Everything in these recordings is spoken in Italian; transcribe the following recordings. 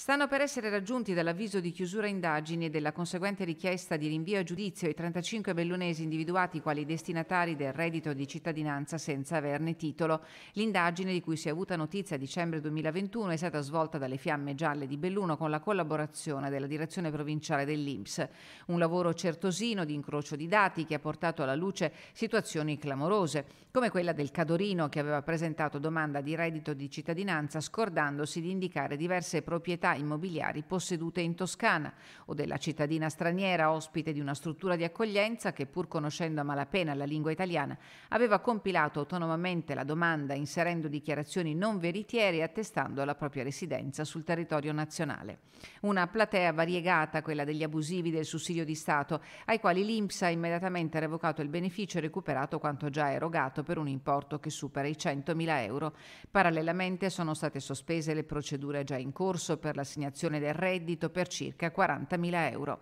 Stanno per essere raggiunti dall'avviso di chiusura indagini e della conseguente richiesta di rinvio a giudizio i 35 bellunesi individuati quali destinatari del reddito di cittadinanza senza averne titolo. L'indagine, di cui si è avuta notizia a dicembre 2021, è stata svolta dalle Fiamme Gialle di Belluno con la collaborazione della direzione provinciale dell'INPS. Un lavoro certosino di incrocio di dati che ha portato alla luce situazioni clamorose, come quella del Cadorino che aveva presentato domanda di reddito di cittadinanza scordandosi di indicare diverse proprietà proprietà immobiliari possedute in Toscana o della cittadina straniera ospite di una struttura di accoglienza che pur conoscendo a malapena la lingua italiana aveva compilato autonomamente la domanda inserendo dichiarazioni non veritiere e attestando la propria residenza sul territorio nazionale. Una platea variegata, quella degli abusivi del sussidio di Stato, ai quali l'INPS ha immediatamente revocato il beneficio e recuperato quanto già erogato per un importo che supera i 100.000 euro. Parallelamente sono state sospese le procedure già in corso per la l'assegnazione del reddito per circa 40.000 euro.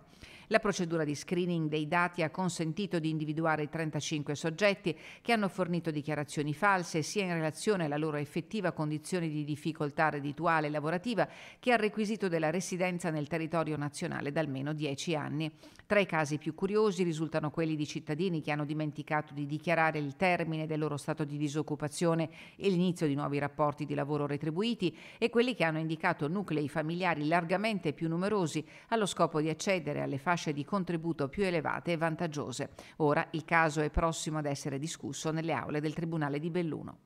La procedura di screening dei dati ha consentito di individuare 35 soggetti che hanno fornito dichiarazioni false sia in relazione alla loro effettiva condizione di difficoltà reddituale e lavorativa che al requisito della residenza nel territorio nazionale da almeno 10 anni. Tra i casi più curiosi risultano quelli di cittadini che hanno dimenticato di dichiarare il termine del loro stato di disoccupazione e l'inizio di nuovi rapporti di lavoro retribuiti e quelli che hanno indicato nuclei familiari largamente più numerosi allo scopo di accedere alle fasce fasce di contributo più elevate e vantaggiose. Ora il caso è prossimo ad essere discusso nelle aule del Tribunale di Belluno.